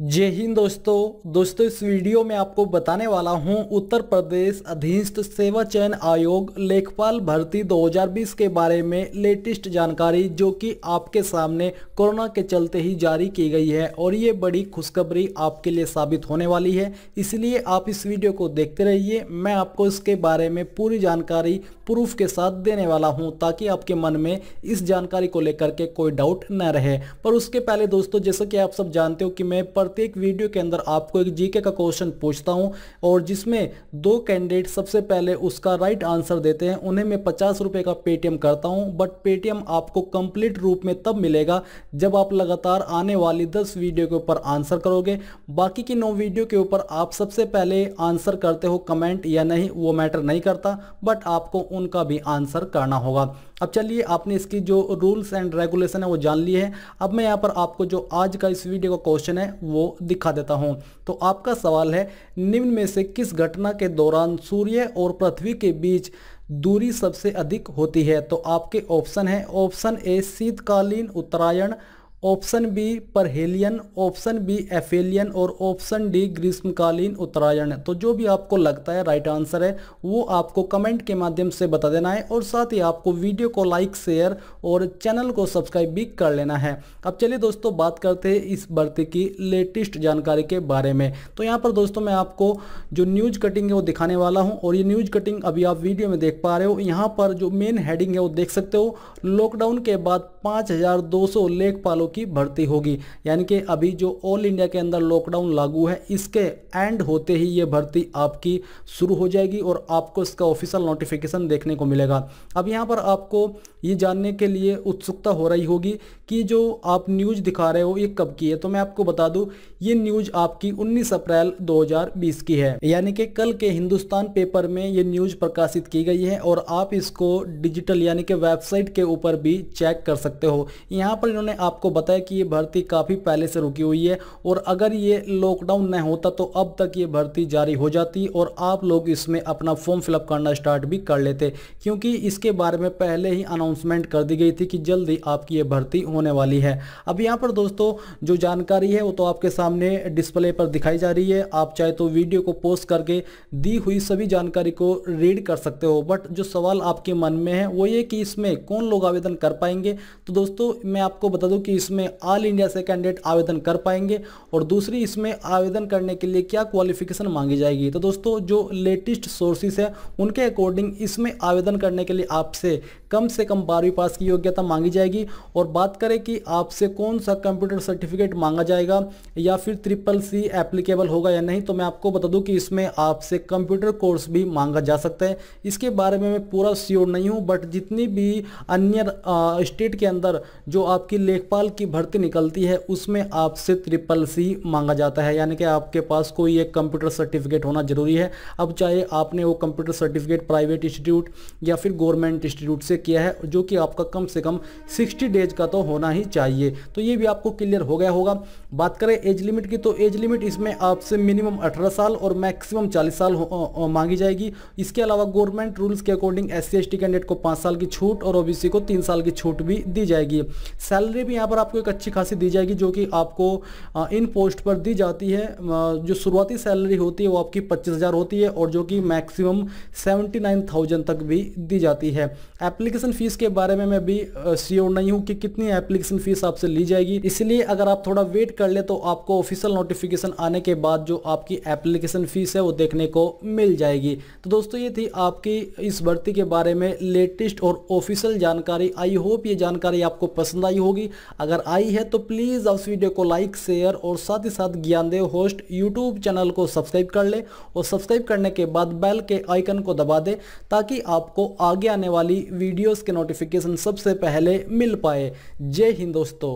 जय हिंद दोस्तों दोस्तों इस वीडियो में आपको बताने वाला हूं उत्तर प्रदेश अधीनस्थ सेवा चयन आयोग लेखपाल भर्ती 2020 के बारे में लेटेस्ट जानकारी जो कि आपके सामने कोरोना के चलते ही जारी की गई है और ये बड़ी खुशखबरी आपके लिए साबित होने वाली है इसलिए आप इस वीडियो को देखते रहिए मैं आपको इसके बारे में पूरी जानकारी प्रूफ के साथ देने वाला हूँ ताकि आपके मन में इस जानकारी को लेकर के कोई डाउट न रहे पर उसके पहले दोस्तों जैसा कि आप सब जानते हो कि मैं प्रत्येक वीडियो के अंदर आपको एक जीके का क्वेश्चन पूछता हूं और जिसमें दो कैंडिडेट सबसे पहले उसका राइट आंसर देते हैं उन्हें मैं पचास रुपये का पेटीएम करता हूं बट पेटीएम आपको कंप्लीट रूप में तब मिलेगा जब आप लगातार आने वाली दस वीडियो के ऊपर आंसर करोगे बाकी की नौ वीडियो के ऊपर आप सबसे पहले आंसर करते हो कमेंट या नहीं वो मैटर नहीं करता बट आपको उनका भी आंसर करना होगा अब चलिए आपने इसकी जो रूल्स एंड रेगुलेशन है वो जान ली है अब मैं यहाँ पर आपको जो आज का इस वीडियो का क्वेश्चन है वो दिखा देता हूँ तो आपका सवाल है निम्न में से किस घटना के दौरान सूर्य और पृथ्वी के बीच दूरी सबसे अधिक होती है तो आपके ऑप्शन है ऑप्शन ए शीतकालीन उत्तरायण option B perihelion option B aphelion और ऑप्शन डी ग्रीष्मकालीन उत्तरायण तो जो भी आपको लगता है राइट आंसर है वो आपको कमेंट के माध्यम से बता देना है और साथ ही आपको वीडियो को लाइक शेयर और चैनल को सब्सक्राइब भी कर लेना है अब चलिए दोस्तों बात करते हैं इस भर्ती की लेटेस्ट जानकारी के बारे में तो यहाँ पर दोस्तों मैं आपको जो न्यूज कटिंग है वो दिखाने वाला हूँ और ये न्यूज कटिंग अभी आप वीडियो में देख पा रहे हो यहाँ पर जो मेन हेडिंग है वो देख सकते हो लॉकडाउन के बाद पाँच लेखपालों की भर्ती होगी यानी कि अभी जो ऑल इंडिया के अंदर लॉकडाउन लागू है इसके एंड होते ही ये भर्ती आपकी शुरू हो जाएगी और आपको इसका ऑफिशियल नोटिफिकेशन देखने को मिलेगा अब यहाँ पर आपको ये जानने के लिए उत्सुकता हो रही होगी कि जो आप न्यूज़ दिखा रहे हो ये कब की है तो मैं आपको बता दूँ ये न्यूज़ आपकी उन्नीस अप्रैल दो की है यानी कि कल के हिंदुस्तान पेपर में ये न्यूज़ प्रकाशित की गई है और आप इसको डिजिटल यानी कि वेबसाइट के ऊपर भी चेक कर सकते हो यहाँ पर इन्होंने आपको बताया कि ये भर्ती काफ़ी पहले से रुकी हुई है और अगर ये लॉकडाउन न होता तो अब तक ये भर्ती जारी हो जाती और आप लोग इसमें अपना फॉर्म फिलअप करना स्टार्ट भी कर लेते क्योंकि इसके बारे में पहले ही अनाउंसमेंट कर दी गई थी कि जल्द ही आपकी ये भर्ती होने वाली है अब यहाँ पर दोस्तों जो जानकारी है वो तो आपके सामने डिस्प्ले पर दिखाई जा रही है आप चाहे तो वीडियो को पोस्ट करके दी हुई सभी जानकारी को रीड कर सकते हो बट जो सवाल आपके मन में है वो ये कि इसमें कौन लोग आवेदन कर पाएंगे तो दोस्तों मैं आपको बता दूं कि इसमें ऑल इंडिया से कैंडिडेट आवेदन कर पाएंगे और दूसरी इसमें आवेदन करने के लिए क्या क्वालिफिकेशन मांगी जाएगी तो दोस्तों जो लेटेस्ट सोर्सेज है उनके अकॉर्डिंग इसमें आवेदन करने के लिए आपसे कम से कम बारहवीं पास की योग्यता मांगी जाएगी और बात करें कि आपसे कौन सा कंप्यूटर सर्टिफिकेट मांगा जाएगा या फिर ट्रिपल सी एप्लीकेबल होगा या नहीं तो मैं आपको बता दूं कि इसमें आपसे कंप्यूटर कोर्स भी मांगा जा सकता है इसके बारे में मैं पूरा श्योर नहीं हूँ बट जितनी भी अन्य स्टेट के अंदर जो आपकी लेखपाल की भर्ती निकलती है उसमें आपसे ट्रिपल सी मांगा जाता है यानी कि आपके पास कोई एक कंप्यूटर सर्टिफिकेट होना ज़रूरी है अब चाहे आपने वो कंप्यूटर सर्टिफिकेट प्राइवेट इंस्टीट्यूट या फिर गवर्नमेंट इंस्टीट्यूट से किया है जो कि आपका कम से कम 60 डेज का तो होना ही चाहिए तो ये भी आपको क्लियर हो गया होगा बात करें एज लिमिट की तो एज लिमिट इसमें आपसे मिनिमम 18 साल और मैक्सिमम 40 साल मांगी जाएगी इसके अलावा गवर्नमेंट रूल्स के according S C S candidate को पाँच साल की छूट और ओबीसी को तीन साल की छूट भी दी जाएगी सैलरी भी यहाँ पर आपको एक अच्छी खासी दी जाएगी जो कि आपको इन पोस्ट पर दी जाती है जो शुरुआती सैलरी होती है वो आपकी पच्चीस होती है और जो कि मैक्सिमम सेवेंटी तक भी दी जाती है एप्ली एप्लीकेशन फीस के बारे में मैं भी श्योर नहीं हूँ कि कितनी एप्लीकेशन फीस आपसे ली जाएगी इसलिए अगर आप थोड़ा वेट कर ले तो आपको ऑफिशियल नोटिफिकेशन आने के बाद जो आपकी एप्लीकेशन फीस है वो देखने को मिल जाएगी तो दोस्तों ये थी आपकी इस भर्ती के बारे में लेटेस्ट और ऑफिशियल जानकारी आई होप ये जानकारी आपको पसंद आई होगी अगर आई है तो प्लीज़ आप वीडियो को लाइक शेयर और साथ ही साथ ज्ञानदेव होस्ट यूट्यूब चैनल को सब्सक्राइब कर ले और सब्सक्राइब करने के बाद बेल के आइकन को दबा दे ताकि आपको आगे आने वाली वीडियो वीडियोस के नोटिफिकेशन सबसे पहले मिल पाए जय हिंद दोस्तों